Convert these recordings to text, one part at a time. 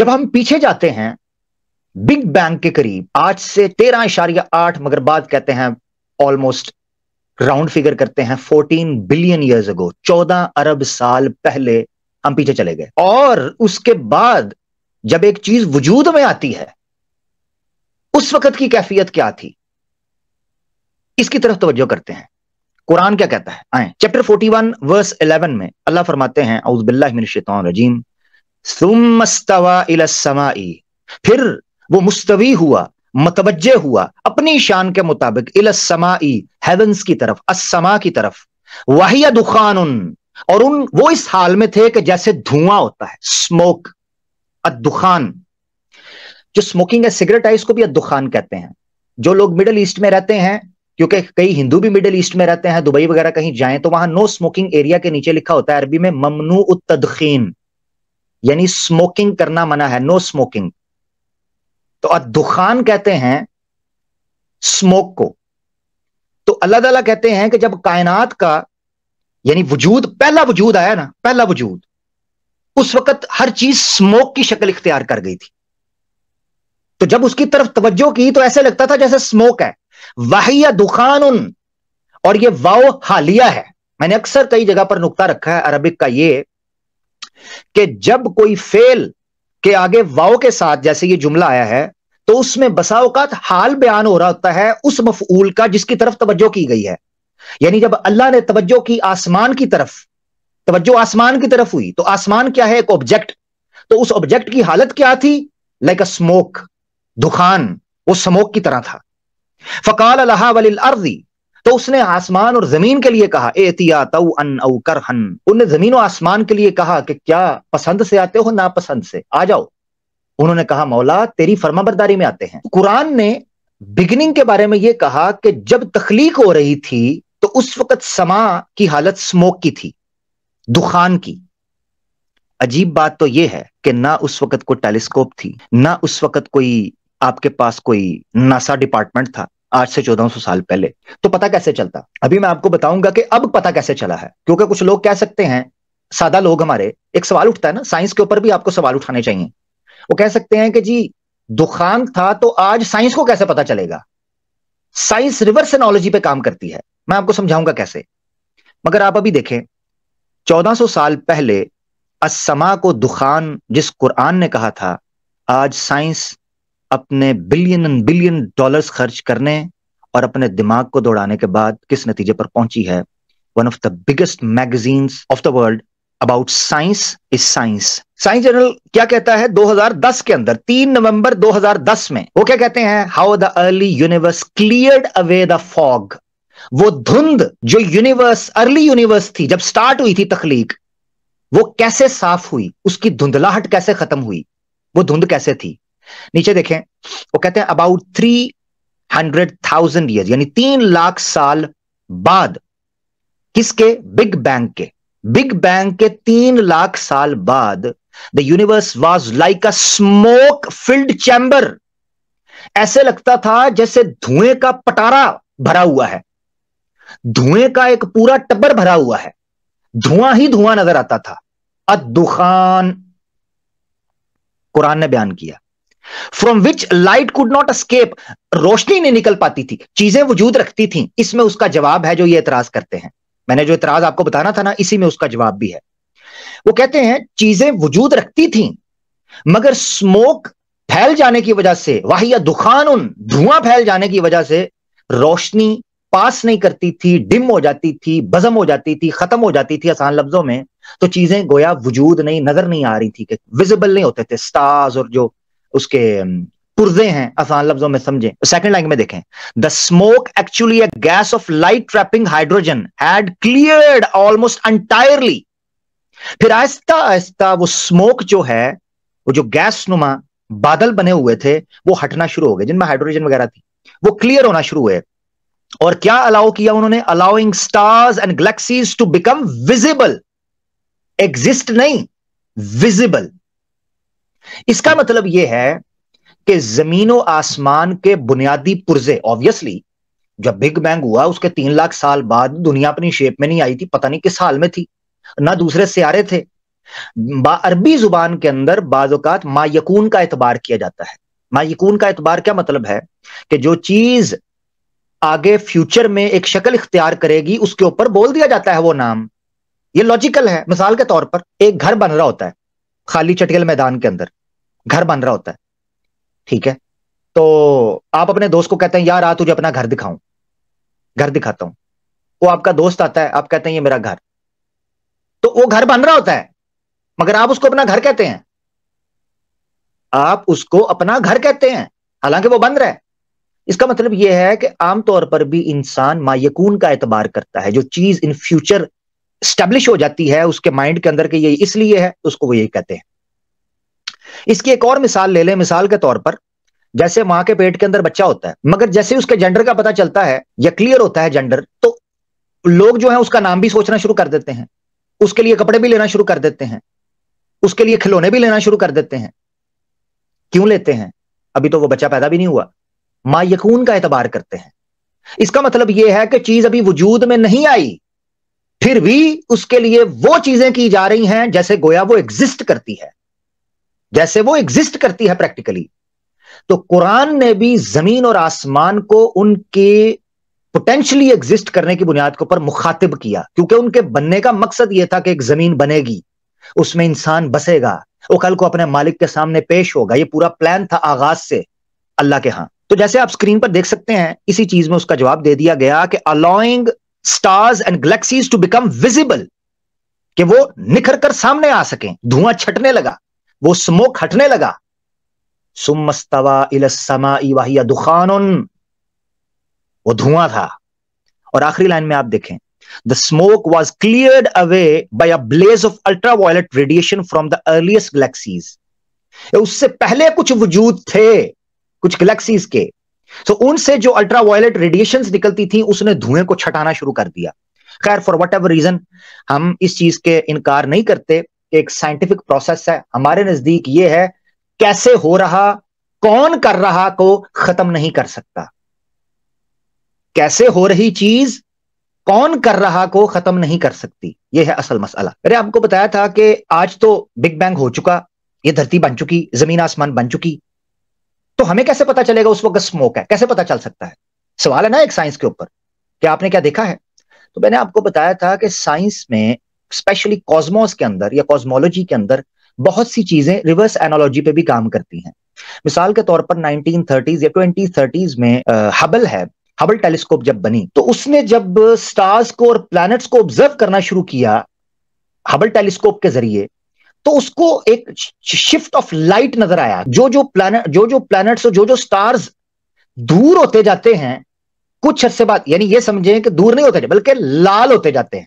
जब हम पीछे जाते हैं बिग बैंग के करीब आज से तेरह इशारिया आठ मगर बाद कहते हैं ऑलमोस्ट राउंड फिगर करते हैं फोर्टीन बिलियन ईयर्स अगो चौदह अरब साल पहले हम पीछे चले गए और उसके बाद जब एक चीज वजूद में आती है उस वक्त की कैफियत क्या थी इसकी तरफ तवज्जो करते हैं कुरान क्या कहता है आए चैप्टर 41 वर्स 11 में अल्लाह फरमाते हैं औजबिल्लाजीम समाई फिर वो मुस्तवी हुआ मतवजे हुआ अपनी शान के मुताबिक इलासमाई हेवंस की तरफ असमा की तरफ वाहिया दुखान और उन वो इस हाल में थे कि जैसे धुआं होता है स्मोक अदुखान जो स्मोकिंग है सिगरेट है इसको भी अदुखान कहते हैं जो लोग मिडल ईस्ट में रहते हैं क्योंकि कई हिंदू भी मिडिल ईस्ट में रहते हैं दुबई वगैरह कहीं जाए तो वहां नो स्मोकिंग एरिया के नीचे लिखा होता है अरबी में ममनू उत्तदखीन यानी स्मोकिंग करना मना है नो स्मोकिंग तो दुखान कहते हैं स्मोक को तो अल्लाह ताला कहते हैं कि जब कायनात का यानी वजूद पहला वजूद आया ना पहला वजूद उस वक्त हर चीज स्मोक की शक्ल इख्तियार कर गई थी तो जब उसकी तरफ तवज्जो की तो ऐसे लगता था जैसे स्मोक है वाहिया दुखान उन और ये वाओ हालिया है मैंने अक्सर कई जगह पर नुकता रखा है अरबिक का ये कि जब कोई फेल के आगे वाओ के साथ जैसे ये जुमला आया है तो उसमें बसाओकात हाल बयान हो रहा होता है उस मफूल का जिसकी तरफ तवज्जो की गई है यानी जब अल्लाह ने तवज्जो की आसमान की तरफ तवज्जो आसमान की तरफ हुई तो आसमान क्या है एक ऑब्जेक्ट तो उस ऑब्जेक्ट की हालत क्या थी लाइक अ स्मोक दुखान वो स्मोक की तरह था फकाल अल्लाह वली अर्दी तो उसने आसमान और जमीन के लिए कहा एहतिया तऊ अन औ हन उन्हें जमीन और आसमान के लिए कहा कि क्या पसंद से आते हो नापसंद से आ जाओ उन्होंने कहा मौला तेरी फर्माबरदारी में आते हैं कुरान ने बिगिनिंग के बारे में यह कहा कि जब तखलीक हो रही थी तो उस वक्त समा की हालत स्मोक की थी दुखान की अजीब बात तो यह है कि ना उस वक्त कोई टेलीस्कोप थी ना उस वक्त कोई आपके पास कोई नासा डिपार्टमेंट था आज से सौ साल पहले तो पता कैसे चलता अभी मैं आपको बताऊंगा कि अब पता कैसे चला है क्योंकि कुछ लोग कह सकते हैं सादा लोग हमारे एक सवाल उठता है ना साइंस के ऊपर भी आपको सवाल उठाने चाहिए वो कह सकते हैं कि जी दुखान था तो आज साइंस को कैसे पता चलेगा साइंस रिवर्स एनोलॉजी पे काम करती है मैं आपको समझाऊंगा कैसे मगर आप अभी देखें 1400 साल पहले असमा को दुखान जिस कुरान ने कहा था आज साइंस अपने बिलियन एंड बिलियन डॉलर्स खर्च करने और अपने दिमाग को दौड़ाने के बाद किस नतीजे पर पहुंची है one of the biggest magazines of the world about science is science science journal क्या कहता है 2010 के अंदर 3 नवंबर 2010 में वो क्या कहते हैं how the early universe cleared away the fog वो धुंध जो यूनिवर्स अर्ली यूनिवर्स थी जब स्टार्ट हुई थी तखलीक वो कैसे साफ हुई उसकी धुंधलाहट कैसे खत्म हुई वो धुंध कैसे थी नीचे देखें वो कहते हैं about three hundred thousand year यानी तीन लाख साल बाद किसके बिग बैंग के बिग बैंग के तीन लाख साल बाद the universe was like a smoke filled chamber ऐसे लगता था जैसे धुएं का पटारा भरा हुआ है धुएं का एक पूरा टब्बर भरा हुआ है धुआं ही धुआं नजर आता था अदुखान कुरान ने बयान किया from which light could not escape रोशनी नहीं निकल पाती थी चीजें वजूद रखती थी इसमें उसका जवाब है जो ये एतराज करते हैं मैंने जो एतराज आपको बताना था ना इसी में उसका जवाब भी है वो कहते हैं चीजें वजूद रखती थी मगर स्मोक फैल जाने की वजह से वाह या दुखान उन धुआं फैल जाने की वजह से रोशनी पास नहीं करती थी डिम हो जाती थी बजम हो जाती थी खत्म हो जाती थी आसान लफ्जों में तो चीजें गोया वजूद नहीं नजर नहीं आ रही थी विजिबल नहीं होते थे स्टार्स और जो उसके पुर्जे हैं आसान लफ्जों में समझें सेकंड लाइन में देखें the smoke actually a gas of light trapping hydrogen had cleared almost entirely फिर आहिस्ता आहिस्ता वो स्मोक जो है वो जो गैस नुमा बादल बने हुए थे वो हटना शुरू हो गए जिनमें हाइड्रोजन वगैरह थी वो क्लियर होना शुरू हुए और क्या अलाउ किया उन्होंने allowing stars and galaxies to become visible exist नहीं विजिबल इसका मतलब यह है कि जमीन और आसमान के बुनियादी पुर्जे ऑब्वियसली जब बिग बैंग हुआ उसके तीन लाख साल बाद दुनिया अपनी शेप में नहीं आई थी पता नहीं किस हाल में थी ना दूसरे सियारे थे अरबी जुबान के अंदर बाजात मायकून का एतबार किया जाता है मायकून का एतबार क्या मतलब है कि जो चीज आगे फ्यूचर में एक शक्ल इख्तियार करेगी उसके ऊपर बोल दिया जाता है वो नाम ये लॉजिकल है मिसाल के तौर पर एक घर बन रहा होता है खाली चटियल मैदान के अंदर घर बन रहा होता है ठीक है तो आप अपने दोस्त को कहते हैं यार आ तुझे अपना घर दिखाऊं घर दिखाता हूं वो आपका दोस्त आता है आप कहते हैं ये मेरा घर तो वो घर बन रहा होता है मगर आप उसको अपना घर कहते हैं आप उसको अपना घर कहते हैं हालांकि वो बन रहा है इसका मतलब यह है कि आमतौर पर भी इंसान मायकून का एतबार करता है जो चीज इन फ्यूचर स्टेब्लिश हो जाती है उसके माइंड के अंदर के ये इसलिए है उसको वो यही कहते हैं इसकी एक और मिसाल ले लें मिसाल के तौर पर जैसे मां के पेट के अंदर बच्चा होता है मगर जैसे उसके जेंडर का पता चलता है या क्लियर होता है जेंडर तो लोग जो है उसका नाम भी सोचना शुरू कर देते हैं उसके लिए कपड़े भी लेना शुरू कर देते हैं उसके लिए खिलौने भी लेना शुरू कर देते हैं क्यों लेते हैं अभी तो वो बच्चा पैदा भी नहीं हुआ माँ यकून का एतबार करते हैं इसका मतलब यह है कि चीज अभी वजूद में नहीं आई फिर भी उसके लिए वो चीजें की जा रही हैं जैसे गोया वो एग्जिस्ट करती है जैसे वो एग्जिस्ट करती है प्रैक्टिकली तो कुरान ने भी जमीन और आसमान को उनके पोटेंशियली एग्जिस्ट करने की बुनियाद के ऊपर मुखातिब किया क्योंकि उनके बनने का मकसद यह था कि एक जमीन बनेगी उसमें इंसान बसेगा वो कल को अपने मालिक के सामने पेश होगा ये पूरा प्लान था आगाज से अल्लाह के यहां तो जैसे आप स्क्रीन पर देख सकते हैं इसी चीज में उसका जवाब दे दिया गया कि allowing stars and galaxies to become visible कि वो निखर कर सामने आ सकें धुआं छटने लगा वो स्मोक हटने लगा सुमस्तवा इलसमा दुखान वो धुआं था और आखिरी लाइन में आप देखें the smoke was clear away by a blaze of ultra violet radiation from the earliest galaxies उससे पहले कुछ वजूद थे कुछ गैलेक्सीज के सो so, उनसे जो अल्ट्रा वायलेट रेडिएशन निकलती थी उसने धुएं को छटाना शुरू कर दिया खैर फॉर वट एवर रीजन हम इस चीज के इनकार नहीं करते एक साइंटिफिक प्रोसेस है हमारे नजदीक ये है कैसे हो रहा कौन कर रहा को खत्म नहीं कर सकता कैसे हो रही चीज कौन कर रहा को खत्म नहीं कर सकती यह है असल मसला अरे आपको बताया था कि आज तो बिग बैंग हो चुका ये धरती बन चुकी जमीन आसमान बन चुकी तो हमें कैसे पता चलेगा उस वक्त स्मोक है कैसे पता चल सकता है सवाल है ना एक साइंस के ऊपर क्या आपने क्या देखा है तो मैंने आपको बताया था कि साइंस में स्पेशली कॉस्मोस के अंदर या कॉस्मोलॉजी के अंदर बहुत सी चीजें रिवर्स एनोलॉजी पे भी काम करती हैं मिसाल के तौर पर 1930s या 2030s में हबल है हबल टेलीस्कोप जब बनी तो उसने जब स्टार्स को और प्लैनेट्स को ऑब्जर्व करना शुरू किया हबल टेलीस्कोप के जरिए तो उसको एक शिफ्ट ऑफ लाइट नजर आया जो जो प्लैनेट जो जो प्लैनेट्स और जो जो स्टार्स दूर होते जाते हैं कुछ अरसे बाद यानी ये समझें कि दूर नहीं होते बल्कि लाल होते जाते हैं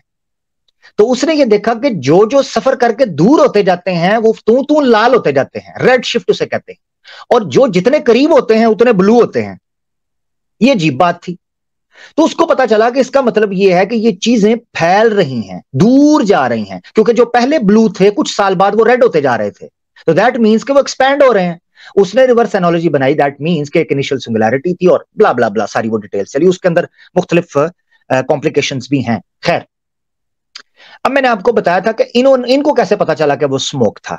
तो उसने ये देखा कि जो जो सफर करके दूर होते जाते हैं वो तू तू लाल होते जाते हैं रेड शिफ्ट उसे कहते हैं और जो जितने करीब होते हैं उतने ब्लू होते हैं ये अजीब बात थी तो उसको पता चला कि इसका मतलब यह है कि ये चीजें फैल रही हैं दूर जा रही हैं क्योंकि जो पहले ब्लू थे कुछ साल बाद वो रेड होते जा रहे थे तो दैट मीन्स कि वो एक्सपेंड हो रहे हैं उसने रिवर्स एनोलॉजी बनाई दैट मीन्स कि एक इनिशियल सिंगुलरिटी थी और ब्ला ब्ला ब्ला सारी वो डिटेल चली उसके अंदर मुख्तलिफ कॉम्प्लिकेशन भी हैं खैर अब मैंने आपको बताया था कि इन्होंने इनको कैसे पता चला कि वो स्मोक था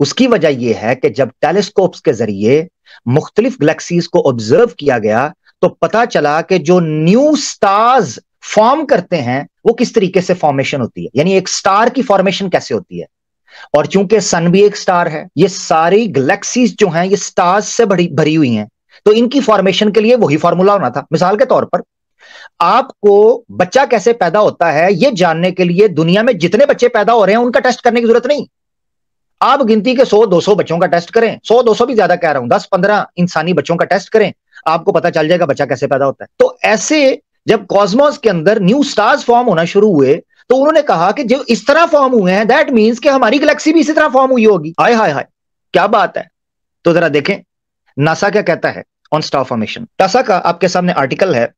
उसकी वजह यह है कि जब टेलीस्कोप्स के जरिए मुख्तलिफ गलेक्सीज को ऑब्जर्व किया गया तो पता चला कि जो न्यू स्टार्स फॉर्म करते हैं वो किस तरीके से फॉर्मेशन होती है यानी एक स्टार की फॉर्मेशन कैसे होती है और चूंकि सन भी एक स्टार है ये सारी गलेक्सीज जो हैं ये स्टार्स से भरी भरी हुई हैं तो इनकी फॉर्मेशन के लिए वही फॉर्मूला होना था मिसाल के तौर पर आपको बच्चा कैसे पैदा होता है ये जानने के लिए दुनिया में जितने बच्चे पैदा हो रहे हैं उनका टेस्ट करने की जरूरत नहीं आप गिनती के 100-200 बच्चों का टेस्ट करें 100-200 भी ज्यादा कह रहा हूं 10-15 इंसानी बच्चों का टेस्ट करें आपको पता चल जाएगा बच्चा कैसे पैदा होता है तो ऐसे जब कॉस्मोस के अंदर न्यू स्टार्स फॉर्म होना शुरू हुए तो उन्होंने कहा कि जो इस तरह फॉर्म हुए हैं दैट मीन्स कि हमारी गैलेक्सी भी इसी तरह फॉर्म हुई होगी हाय हाय हाय क्या बात है तो जरा देखें नासा क्या कहता है ऑन स्टार फॉर्मेशन नासा का आपके सामने आर्टिकल है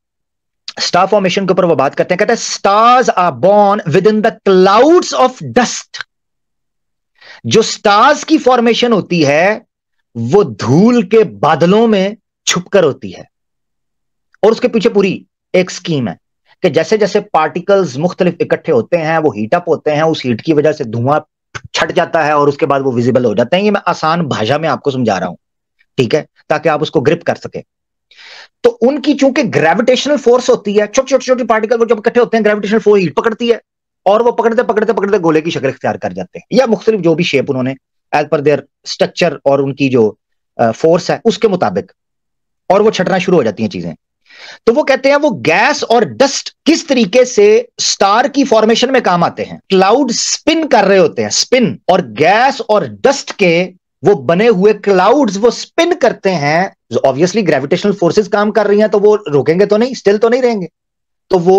स्टार फॉर्मेशन के ऊपर वो बात करते हैं कहते हैं stars are born within the clouds of dust जो स्टार्स की फॉर्मेशन होती है वो धूल के बादलों में छुपकर होती है और उसके पीछे पूरी एक स्कीम है कि जैसे जैसे पार्टिकल्स मुख्तलिफ इकट्ठे होते हैं वो हीटअप होते हैं उस हीट की वजह से धुआं छट जाता है और उसके बाद वो विजिबल हो जाते हैं ये मैं आसान भाषा में आपको समझा रहा हूं ठीक है ताकि आप उसको ग्रिप कर सके तो उनकी चूंकि ग्रेविटेशनल फोर्स होती है छोटे छोटे छोटे पार्टिकल वो जब इकट्ठे होते हैं ग्रेविटेशनल फोर्स हीट पकड़ती है और वो पकड़ते पकड़ते पकड़ते गोले की शक्ल इख्तियार कर जाते हैं या मुख्तलिफ जो भी शेप उन्होंने एज पर देयर स्ट्रक्चर और उनकी जो फोर्स है उसके मुताबिक और वो छटना शुरू हो जाती हैं चीजें तो वो कहते हैं वो गैस और डस्ट किस तरीके से स्टार की फॉर्मेशन में काम आते हैं क्लाउड स्पिन कर रहे होते हैं स्पिन और गैस और डस्ट के वो बने हुए क्लाउड्स वो स्पिन करते हैं ऑब्वियसली ग्रेविटेशनल फोर्सेस काम कर रही हैं तो वो रुकेंगे तो नहीं स्टिल तो नहीं रहेंगे तो वो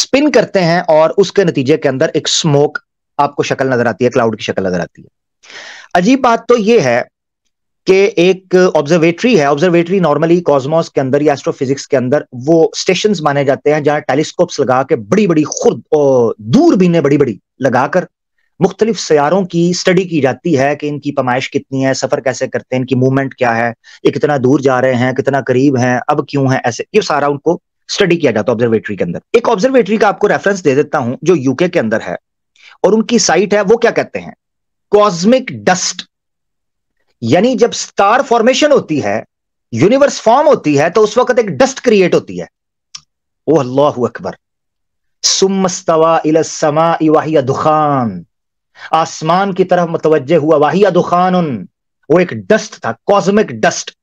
स्पिन करते हैं और उसके नतीजे के अंदर एक स्मोक आपको शक्ल नजर आती है क्लाउड की शक्ल नजर आती है अजीब बात तो ये है कि एक ऑब्जर्वेटरी है ऑब्जर्वेटरी नॉर्मली कॉस्मोस के अंदर या एस्ट्रोफिजिक्स के अंदर वो स्टेशन माने जाते हैं जहां टेलीस्कोप्स लगा के बड़ी बड़ी खुद दूरबीने बड़ी बड़ी लगाकर मुख्तलिफ सारों की स्टडी की जाती है कि इनकी पमाइश कितनी है सफर कैसे करते हैं इनकी मूवमेंट क्या है ये कितना दूर जा रहे हैं कितना करीब है अब क्यों है ऐसे ये सारा उनको स्टडी किया जाता है ऑब्जर्वेटरी के अंदर एक ऑब्जर्वेटरी का आपको रेफरेंस दे देता हूं जो यूके के अंदर है और उनकी साइट है वो क्या कहते हैं कॉस्मिक डस्ट यानी जब स्टार फॉर्मेशन होती है यूनिवर्स फॉर्म होती है तो उस वक्त एक डस्ट क्रिएट होती है ओ अल्लाह अकबर सुमस्तवा इला समा दुखान आसमान की तरफ मुतवजह हुआ वाहिया दुखान वो एक डस्ट था कॉस्मिक डस्ट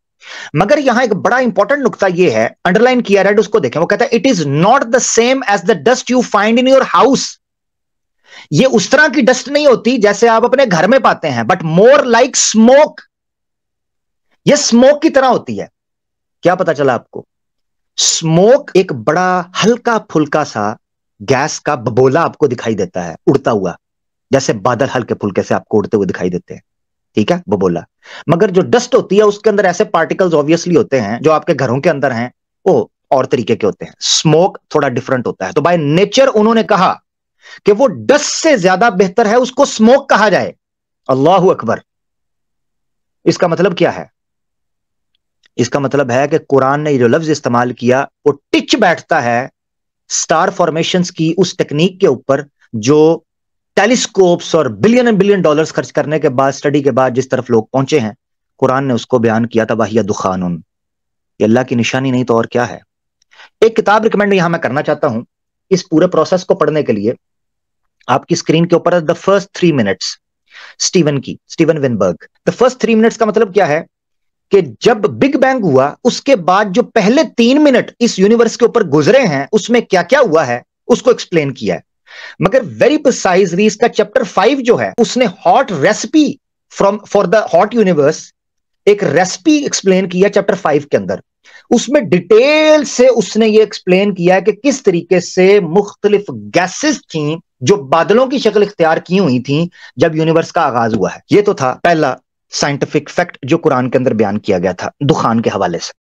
मगर यहां एक बड़ा इंपॉर्टेंट नुकता यह है अंडरलाइन किया रेड उसको देखें वो कहता है it is not the same as the dust you find in your house ये उस तरह की डस्ट नहीं होती जैसे आप अपने घर में पाते हैं बट मोर लाइक स्मोक ये स्मोक की तरह होती है क्या पता चला आपको स्मोक एक बड़ा हल्का फुल्का सा गैस का बबोला आपको दिखाई देता है उड़ता हुआ जैसे बादल हल्के फुल्के से आपको उड़ते हुए दिखाई देते हैं ठीक है वो बोला मगर जो डस्ट होती है उसके अंदर ऐसे पार्टिकल्स ऑब्वियसली होते हैं जो आपके घरों के अंदर हैं वो और तरीके के होते हैं स्मोक थोड़ा डिफरेंट होता है तो बाय नेचर उन्होंने कहा कि वो डस्ट से ज्यादा बेहतर है उसको स्मोक कहा जाए अल्लाह अकबर इसका मतलब क्या है इसका मतलब है कि कुरान ने जो लफ्ज इस्तेमाल किया वो टिच बैठता है स्टार फॉर्मेशन की उस टेक्निक के ऊपर जो टेलीस्कोप्स और बिलियन एंड बिलियन डॉलर्स खर्च करने के बाद स्टडी के बाद जिस तरफ लोग पहुंचे हैं कुरान ने उसको बयान किया था वाहिया दुखान ये अल्लाह की निशानी नहीं तो और क्या है एक किताब रिकमेंड यहां मैं करना चाहता हूं इस पूरे प्रोसेस को पढ़ने के लिए आपकी स्क्रीन के ऊपर the first three minutes Steven की Steven Weinberg the first three minutes का मतलब क्या है कि जब बिग बैंग हुआ उसके बाद जो पहले तीन मिनट इस यूनिवर्स के ऊपर गुजरे हैं उसमें क्या क्या हुआ है उसको एक्सप्लेन किया है मगर वेरी प्रिसाइजली इसका चैप्टर फाइव जो है उसने hot recipe from for the hot universe एक रेसिपी एक्सप्लेन किया चैप्टर फाइव के अंदर उसमें डिटेल से उसने ये एक्सप्लेन किया कि किस तरीके से मुख्तलिफ गैसेस थी जो बादलों की शक्ल इख्तियार की हुई थी जब यूनिवर्स का आगाज हुआ है ये तो था पहला साइंटिफिक फैक्ट जो कुरान के अंदर बयान किया गया था दुखान के हवाले से